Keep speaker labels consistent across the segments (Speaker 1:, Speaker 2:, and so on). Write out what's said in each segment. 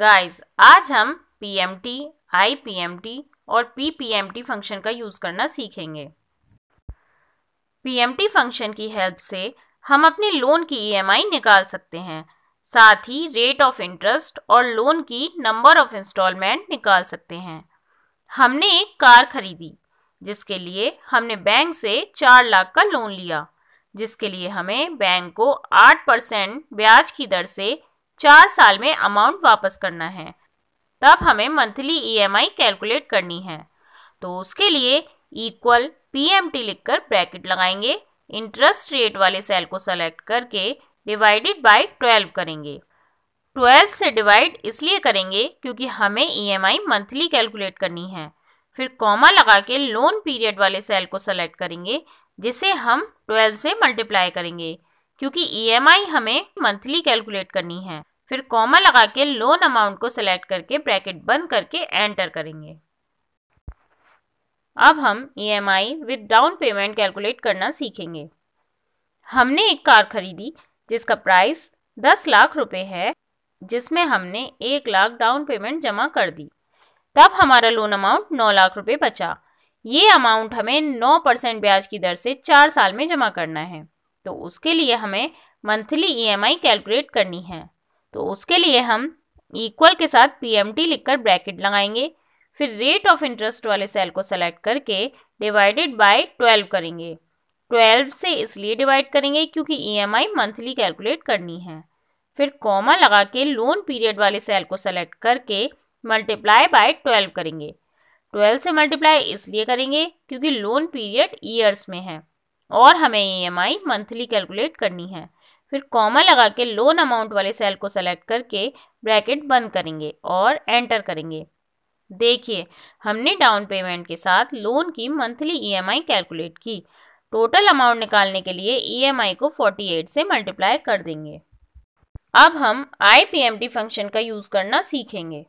Speaker 1: guys आज हम P M T I P M T और P P M T function का use करना सीखेंगे पी एम टी फंक्शन की हेल्प से हम अपने लोन की ई एम आई निकाल सकते हैं साथ ही रेट ऑफ इंटरेस्ट और लोन की नंबर ऑफ इंस्टॉलमेंट निकाल सकते हैं हमने एक कार खरीदी जिसके लिए हमने बैंक से चार लाख का लोन लिया जिसके लिए हमें बैंक को आठ परसेंट ब्याज की दर से चार साल में अमाउंट वापस करना है तब हमें मंथली ईएमआई कैलकुलेट करनी है तो उसके लिए इक्वल पीएमटी लिखकर ब्रैकेट लगाएंगे इंटरेस्ट रेट वाले सेल को सेलेक्ट करके डिवाइडेड बाय ट्वेल्व करेंगे ट्वेल्व से डिवाइड इसलिए करेंगे क्योंकि हमें ईएमआई मंथली कैलकुलेट करनी है फिर कॉमा लगा के लोन पीरियड वाले सेल को सेलेक्ट करेंगे जिसे हम ट्वेल्व से मल्टीप्लाई करेंगे क्योंकि ईएमआई e हमें मंथली कैलकुलेट करनी है फिर कॉमा लगा के लोन अमाउंट को सिलेक्ट करके ब्रैकेट बंद करके एंटर करेंगे अब हम EMI with down payment calculate करना सीखेंगे हमने एक कार खरीदी जिसका प्राइस दस लाख रुपए है जिसमें हमने एक लाख डाउन पेमेंट जमा कर दी तब हमारा लोन अमाउंट नौ लाख रुपए बचा ये अमाउंट हमें नौ परसेंट ब्याज की दर से चार साल में जमा करना है तो उसके लिए हमें मंथली ईएमआई कैलकुलेट करनी है तो उसके लिए हम इक्वल के साथ पीएमटी लिखकर ब्रैकेट लगाएंगे फिर रेट ऑफ इंटरेस्ट वाले सेल को सेलेक्ट करके डिवाइडेड बाय ट्वेल्व करेंगे ट्वेल्व से इसलिए डिवाइड करेंगे क्योंकि ईएमआई मंथली कैलकुलेट करनी है फिर कॉमा लगा के लोन पीरियड वाले सेल को सेलेक्ट करके मल्टीप्लाई बाय ट्वेल्व करेंगे ट्वेल्व से मल्टीप्लाई इसलिए करेंगे क्योंकि लोन पीरियड ईयर्स में है और हमें ई मंथली कैलकुलेट करनी है फिर कॉमा लगा के लोन अमाउंट वाले सेल को सेलेक्ट करके ब्रैकेट बंद करेंगे और एंटर करेंगे देखिए हमने डाउन पेमेंट के साथ लोन की मंथली ईएमआई कैलकुलेट की टोटल अमाउंट निकालने के लिए ईएमआई e को 48 से मल्टीप्लाई कर देंगे अब हम आईपीएमटी फंक्शन का यूज़ करना सीखेंगे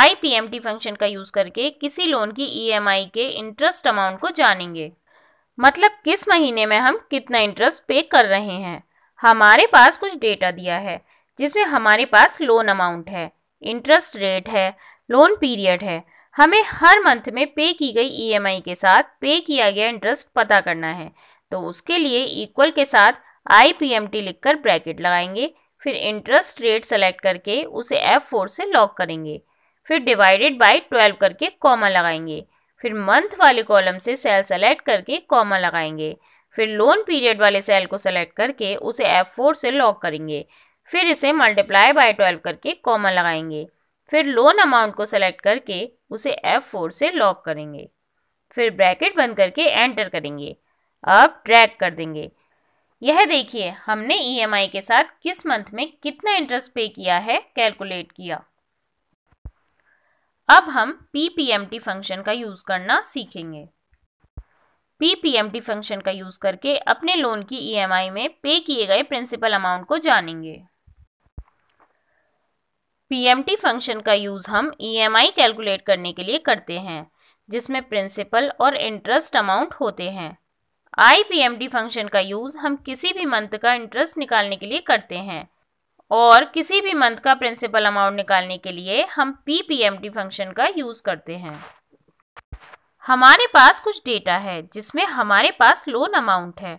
Speaker 1: आईपीएमटी फंक्शन का यूज़ करके किसी लोन की ईएमआई e के इंटरेस्ट अमाउंट को जानेंगे मतलब किस महीने में हम कितना इंटरेस्ट पे कर रहे हैं हमारे पास कुछ डेटा दिया है जिसमें हमारे पास लोन अमाउंट है इंटरेस्ट रेट है लोन पीरियड है हमें हर मंथ में पे की गई ईएमआई e के साथ पे किया गया इंटरेस्ट पता करना है तो उसके लिए इक्वल के साथ आई पी एम टी लिखकर ब्रैकेट लगाएंगे फिर इंटरेस्ट रेट सेलेक्ट करके उसे एफ फोर से लॉक करेंगे फिर डिवाइडेड बाई ट्वेल्व करके कॉमा लगाएंगे फिर मंथ वाले कॉलम से सेल सेलेक्ट करके कॉमा लगाएंगे फिर लोन पीरियड वाले सेल को सेलेक्ट करके उसे F4 से लॉक करेंगे फिर इसे मल्टीप्लाई बाय 12 करके कॉमा लगाएंगे फिर लोन अमाउंट को सेलेक्ट करके उसे F4 से लॉक करेंगे फिर ब्रैकेट बंद करके एंटर करेंगे अब ट्रैक कर देंगे यह देखिए हमने आई e के साथ किस मंथ में कितना इंटरेस्ट पे किया है कैलकुलेट किया अब हम P P M T function का यूज़ करना सीखेंगे P P M T function का यूज़ करके अपने लोन की ई एम आई में पे किए गए प्रिंसिपल अमाउंट को जानेंगे पी एम टी फंक्शन का यूज़ हम ई एम आई कैलकुलेट करने के लिए करते हैं जिसमें प्रिंसिपल और इंटरेस्ट अमाउंट होते हैं I P M T function का यूज़ हम किसी भी मंथ का इंटरेस्ट निकालने के लिए करते हैं और किसी भी मंथ का प्रिंसिपल अमाउंट निकालने के लिए हम P P M T function का यूज़ करते हैं हमारे पास कुछ डेटा है जिसमें हमारे पास लोन अमाउंट है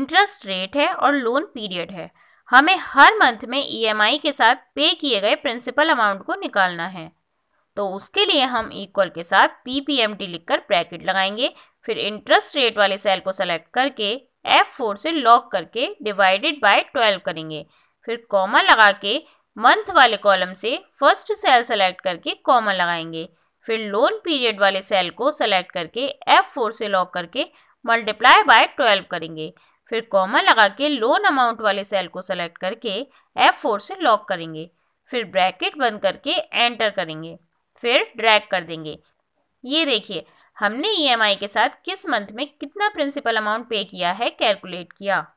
Speaker 1: इंटरेस्ट रेट है और लोन पीरियड है हमें हर मंथ में ईएमआई e के साथ पे किए गए प्रिंसिपल अमाउंट को निकालना है तो उसके लिए हम इक्वल के साथ पी पी एम टी लिखकर ब्रैकेट लगाएंगे फिर इंटरेस्ट रेट वाले सेल को सेलेक्ट करके एफ फोर से लॉक करके डिवाइडेड बाय ट्वेल्व करेंगे फिर कॉमा लगा के मंथ वाले कॉलम से फर्स्ट सेल सेलेक्ट करके कॉमा लगाएंगे फिर लोन पीरियड वाले सेल को सेलेक्ट करके एफ फोर से लॉक करके मल्टीप्लाई बाय ट्वेल्व करेंगे फिर कॉमा लगा के लोन अमाउंट वाले सेल को सेलेक्ट करके एफ फोर से लॉक करेंगे फिर ब्रैकेट बंद करके एंटर करेंगे फिर ड्रैग कर देंगे ये देखिए हमने ईएमआई e के साथ किस मंथ में कितना प्रिंसिपल अमाउंट पे किया है कैलकुलेट किया